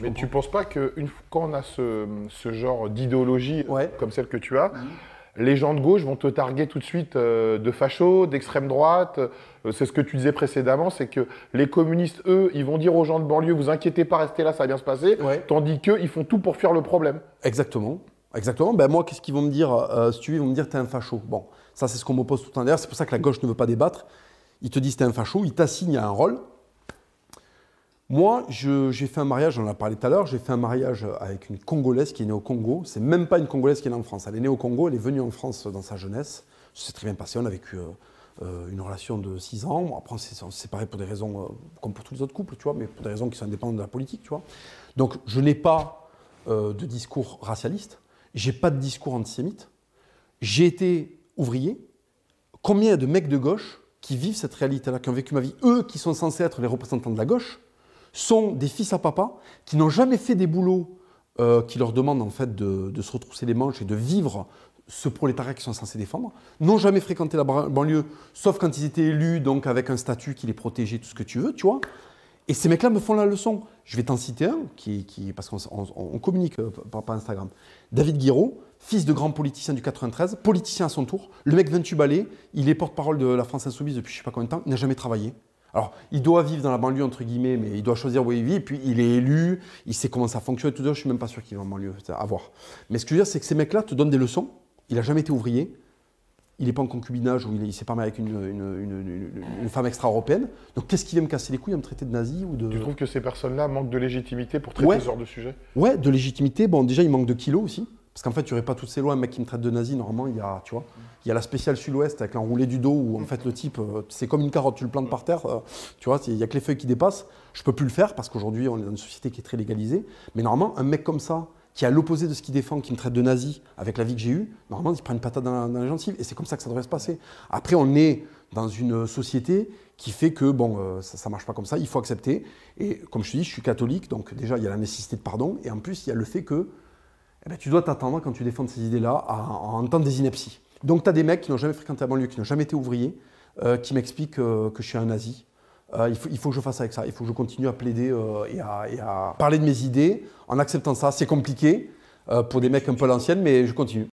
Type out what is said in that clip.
Mais tu mais penses pas que une, quand on a ce, genre d'idéologie euh, comme celle que tu as, mhm. les gens de gauche vont te targuer tout de suite euh, de facho, d'extrême droite. Euh, c'est ce que tu disais précédemment, c'est que les communistes, eux, ils vont dire aux gens de banlieue, vous inquiétez pas, restez là, ça va bien se passer, tandis qu'eux, ils font tout pour fuir le problème. Exactement. Exactement. Ben moi, qu'est-ce qu'ils vont me dire Si tu ils vont me dire, t'es un facho. Bon, ça, c'est ce qu'on m'oppose tout le temps. c'est pour ça que la gauche ne veut pas débattre. Ils te disent, t'es un facho, ils t'assignent à un rôle moi, j'ai fait un mariage, on en a parlé tout à l'heure, j'ai fait un mariage avec une Congolaise qui est née au Congo. C'est même pas une Congolaise qui est née en France. Elle est née au Congo, elle est venue en France dans sa jeunesse. Ça s'est très bien passé, on a vécu euh, euh, une relation de 6 ans. Après, on s'est séparés pour des raisons, euh, comme pour tous les autres couples, tu vois, mais pour des raisons qui sont indépendantes de la politique, tu vois. Donc, je n'ai pas de discours racialiste, j'ai pas de discours antisémite. J'ai été ouvrier. Combien de mecs de gauche qui vivent cette réalité-là, qui ont vécu ma vie, eux qui sont censés être les représentants de la gauche, sont des fils à papa qui n'ont jamais fait des boulots euh, qui leur demandent en fait de, se retrousser les manches et de vivre ce prolétariat qu'ils sont censés défendre, n'ont jamais fréquenté la banlieue, sauf quand ils étaient élus, donc avec un statut qui les protégeait, tout ce que tu veux, tu vois. Et ces mecs-là me font la leçon. Je vais t'en citer un, qui, parce qu'on communique euh, par, Instagram. David Guiraud, fils de grand politicien du 93, politicien à son tour. Le mec 28 balais, il est porte-parole de la France Insoumise depuis je sais pas combien de temps, il n'a jamais travaillé. Alors, il doit vivre dans la banlieue, entre guillemets, mais il doit choisir où il vit, et puis il est élu, il sait comment ça fonctionne, tout ça, je suis même pas sûr qu'il va en banlieue, à voir. Mais ce que je veux dire, c'est que ces mecs-là te donnent des leçons, il n'a jamais été ouvrier, il n'est pas en concubinage ou il s'est pas marié avec une, femme extra-européenne. Donc qu'est-ce qu'il vient me casser les couilles à me traiter de nazi ou de... Tu trouves que ces personnes-là manquent de légitimité pour traiter ce genre de sujet Ouais, de légitimité. Bon, déjà, il manque de kilos aussi. Parce qu'en fait, tu aurais pas toutes ces lois. Un mec qui me traite de nazi, normalement, il y a, tu vois, il y a la spéciale sud-ouest avec l'enroulé du dos où en fait le type, euh, c'est comme une carotte, tu le plantes par terre, euh, tu vois, il y a que les feuilles qui dépassent. Je peux plus le faire parce qu'aujourd'hui, on est dans une société qui est très légalisée. Mais normalement, un mec comme ça, qui est à l'opposé de ce qu'il défend, qui me traite de nazi avec la vie que j'ai eue, normalement, il prend une patate dans la, dans Et c'est comme ça que ça devrait se passer. Après, on est dans une société qui fait que bon, euh, ça, ne marche pas comme ça, il faut accepter. Et comme je te dis, je suis catholique, donc déjà il y a la nécessité de pardon, et en plus il y a le fait que eh ben, tu dois t'attendre, quand tu défends ces idées-là, à, entendre des inepties. Donc, tu as des mecs qui n'ont jamais fréquenté la banlieue, qui n'ont jamais été ouvriers, euh, qui m'expliquent euh, que je suis un nazi. Euh, il, faut, que je fasse avec ça. Il faut que je continue à plaider et à, et, à, parler de mes idées en acceptant ça. C'est compliqué pour des mecs un peu l'ancienne, mais je continue.